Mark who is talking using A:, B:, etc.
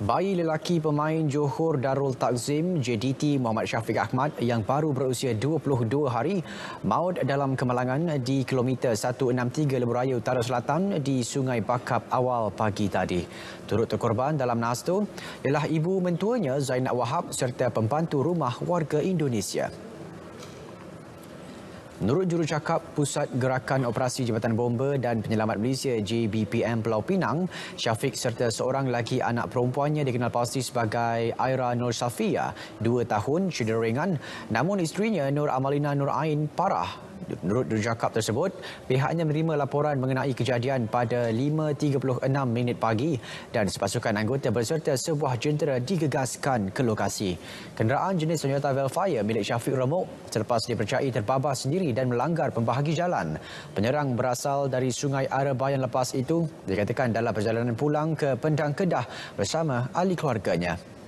A: Bayi lelaki pemain Johor Darul Takzim JDT Muhammad Syafiq Ahmad yang baru berusia 22 hari maut dalam kemalangan di kilometer 163 Lebuh Utara Selatan di Sungai Bakap awal pagi tadi. Turut terkorban dalam naas itu ialah ibu mentuanya Zainab Wahab serta pembantu rumah warga Indonesia. Menurut jurucakap Pusat Gerakan Operasi Jabatan Bomba dan Penyelamat Malaysia JBPM Pulau Pinang, Syafiq serta seorang lagi anak perempuannya dikenal pasti sebagai Aira Nur Safia, dua tahun cedera ringan. Namun isterinya Nur Amalina Nur Ain parah Menurut Dujakap tersebut, pihaknya menerima laporan mengenai kejadian pada 5.36 minit pagi dan sepasukan anggota berserta sebuah jentera digegaskan ke lokasi. Kenderaan jenis Toyota Velfire milik Syafiq Remuk selepas dipercayai terbabas sendiri dan melanggar pembahagi jalan. Penyerang berasal dari Sungai Arabayan lepas itu dikatakan dalam perjalanan pulang ke Pendang Kedah bersama ahli keluarganya.